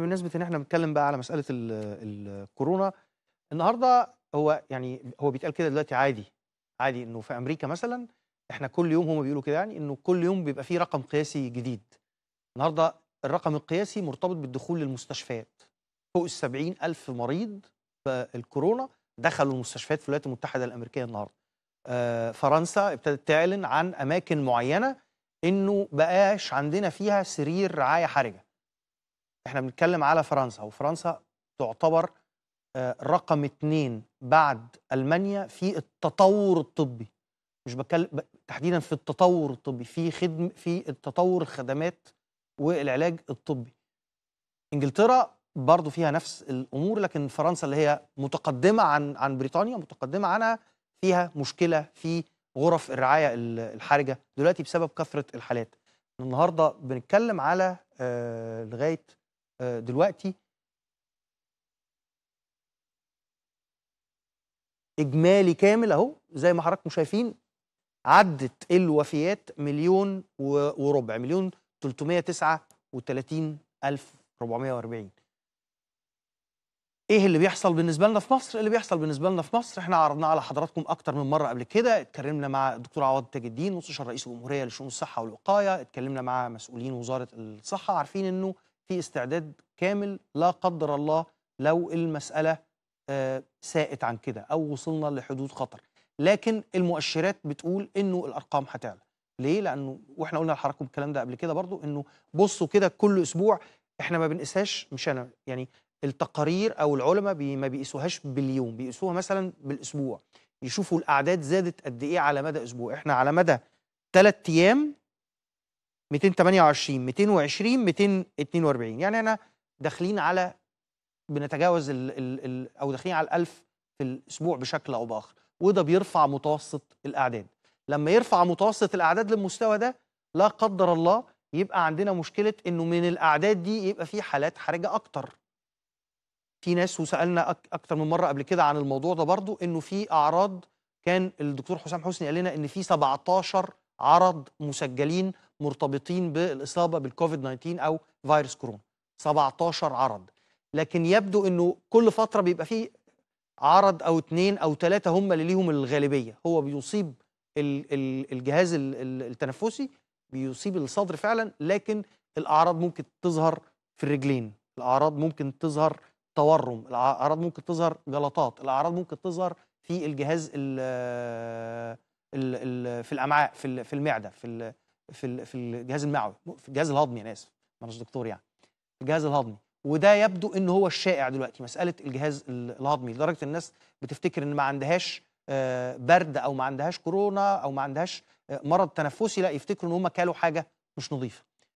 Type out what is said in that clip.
بمناسبه ان احنا بنتكلم بقى على مساله الكورونا النهارده هو يعني هو بيتقال كده دلوقتي عادي عادي انه في امريكا مثلا احنا كل يوم هم بيقولوا كده يعني انه كل يوم بيبقى فيه رقم قياسي جديد النهارده الرقم القياسي مرتبط بالدخول للمستشفيات فوق ال ألف مريض بالكورونا دخلوا المستشفيات في الولايات المتحدة الأمريكية النهارده آه، فرنسا ابتدت تعلن عن أماكن معينة إنه بقاش عندنا فيها سرير رعاية حرجة احنا بنتكلم على فرنسا وفرنسا تعتبر آه، رقم اتنين بعد المانيا في التطور الطبي مش بتكلم تحديدا في التطور الطبي في خدم في التطور الخدمات والعلاج الطبي انجلترا برضو فيها نفس الامور لكن فرنسا اللي هي متقدمه عن عن بريطانيا متقدمه عنها فيها مشكله في غرف الرعايه الحرجه دلوقتي بسبب كثره الحالات النهارده بنتكلم على آه، لغايه آه، دلوقتي اجمالي كامل اهو زي ما حضراتكم شايفين عدت الوفيات مليون وربع مليون 339440 الف ايه اللي بيحصل بالنسبه لنا في مصر اللي بيحصل بالنسبه لنا في مصر احنا عرضناه على حضراتكم اكتر من مره قبل كده اتكلمنا مع الدكتور عوض تاج الدين مستشار رئيس الجمهوريه لشؤون الصحه والوقايه اتكلمنا مع مسؤولين وزاره الصحه عارفين انه في استعداد كامل لا قدر الله لو المسألة آه، ساءت عن كده أو وصلنا لحدود خطر لكن المؤشرات بتقول انه الارقام هتعلى ليه لانه واحنا قلنا لحضراتكم الكلام ده قبل كده برضو انه بصوا كده كل اسبوع احنا ما بنقيسهاش مش انا يعني التقارير او العلماء بي ما بيقيسوهاش باليوم بيقيسوها مثلا بالاسبوع يشوفوا الاعداد زادت قد ايه على مدى اسبوع احنا على مدى ثلاث ايام 228 220 242 يعني انا داخلين على بنتجاوز ال ال الـ او داخلين على ال1000 في الاسبوع بشكل او باخر وده بيرفع متوسط الاعداد لما يرفع متوسط الاعداد للمستوى ده لا قدر الله يبقى عندنا مشكله انه من الاعداد دي يبقى في حالات حرجه اكتر في ناس وسالنا أك اكتر من مره قبل كده عن الموضوع ده برضو انه في اعراض كان الدكتور حسام حسني قال لنا ان في 17 عرض مسجلين مرتبطين بالاصابه بالكوفيد 19 او فيروس كورونا 17 عرض لكن يبدو انه كل فتره بيبقى فيه عرض او اثنين او ثلاثه هم اللي ليهم الغالبيه هو بيصيب الجهاز التنفسي بيصيب الصدر فعلا لكن الاعراض ممكن تظهر في الرجلين الاعراض ممكن تظهر تورم الاعراض ممكن تظهر جلطات الاعراض ممكن تظهر في الجهاز الـ الـ الـ في الامعاء في المعده في في في الجهاز المعوي في الجهاز الهضمي انا اسف مش دكتور يعني في الجهاز الهضمي وده يبدو ان هو الشائع دلوقتي مساله الجهاز الهضمي لدرجه الناس بتفتكر ان ما عندهاش آه، برد او ما عندهاش كورونا او ما عندهاش آه، مرض تنفسي لا يفتكروا ان هم كلوا حاجه مش نظيفه